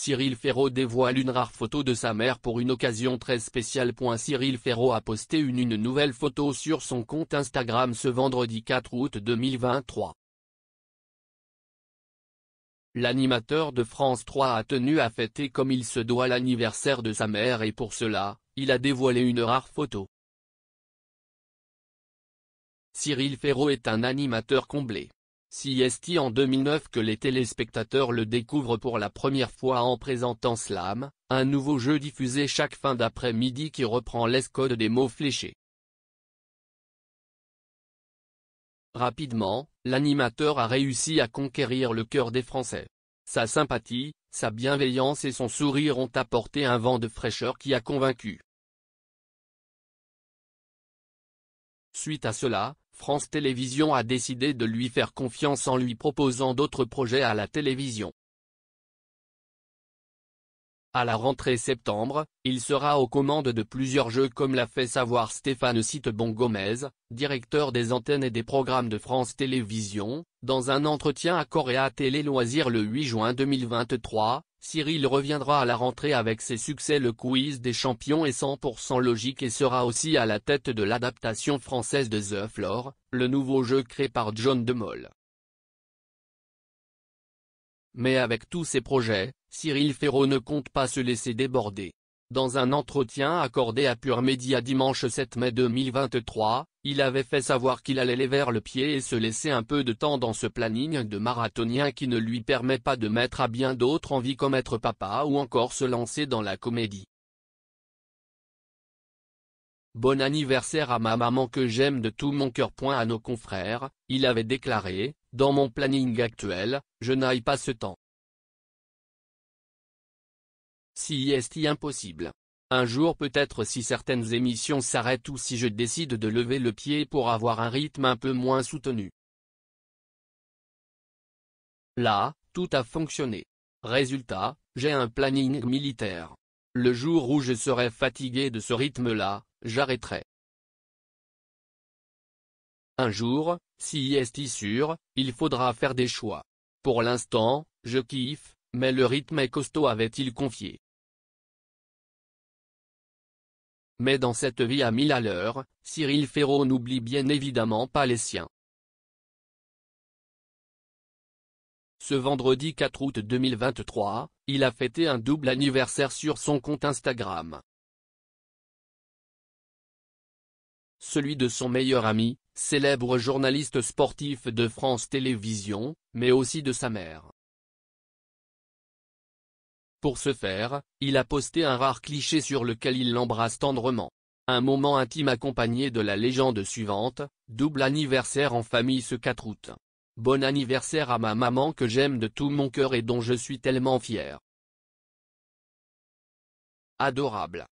Cyril Ferraud dévoile une rare photo de sa mère pour une occasion très spéciale. Cyril Ferraud a posté une, nouvelle photo sur son compte Instagram ce vendredi 4 août 2023. L'animateur de France 3 a tenu à fêter comme il se doit l'anniversaire de sa mère et pour cela, il a dévoilé une rare photo. Cyril Ferraud est un animateur comblé. Si est en 2009 que les téléspectateurs le découvrent pour la première fois en présentant Slam, un nouveau jeu diffusé chaque fin d'après-midi qui reprend l'escode des mots fléchés. Rapidement, l'animateur a réussi à conquérir le cœur des Français. Sa sympathie, sa bienveillance et son sourire ont apporté un vent de fraîcheur qui a convaincu. Suite à cela, France Télévisions a décidé de lui faire confiance en lui proposant d'autres projets à la télévision. À la rentrée septembre, il sera aux commandes de plusieurs jeux comme l'a fait savoir Stéphane Citebon Gomez, directeur des antennes et des programmes de France Télévisions, dans un entretien à Coréa Télé Loisirs le 8 juin 2023, Cyril reviendra à la rentrée avec ses succès le quiz des champions est 100% logique et sera aussi à la tête de l'adaptation française de The Floor, le nouveau jeu créé par John De DeMol. Mais avec tous ses projets, Cyril Ferraud ne compte pas se laisser déborder. Dans un entretien accordé à Pure média dimanche 7 mai 2023, il avait fait savoir qu'il allait les vers le pied et se laisser un peu de temps dans ce planning de marathonien qui ne lui permet pas de mettre à bien d'autres envies comme être papa ou encore se lancer dans la comédie. Bon anniversaire à ma maman que j'aime de tout mon cœur. Point à nos confrères, il avait déclaré, dans mon planning actuel, je n'aille pas ce temps. Si est impossible. Un jour peut-être si certaines émissions s'arrêtent ou si je décide de lever le pied pour avoir un rythme un peu moins soutenu. Là, tout a fonctionné. Résultat, j'ai un planning militaire. Le jour où je serai fatigué de ce rythme-là, j'arrêterai. Un jour, si est sûr, il faudra faire des choix. Pour l'instant, je kiffe, mais le rythme est costaud avait-il confié. Mais dans cette vie à mille à l'heure, Cyril Ferraud n'oublie bien évidemment pas les siens. Ce vendredi 4 août 2023, il a fêté un double anniversaire sur son compte Instagram. Celui de son meilleur ami, célèbre journaliste sportif de France Télévisions, mais aussi de sa mère. Pour ce faire, il a posté un rare cliché sur lequel il l'embrasse tendrement. Un moment intime accompagné de la légende suivante, double anniversaire en famille ce 4 août. Bon anniversaire à ma maman que j'aime de tout mon cœur et dont je suis tellement fier. Adorable.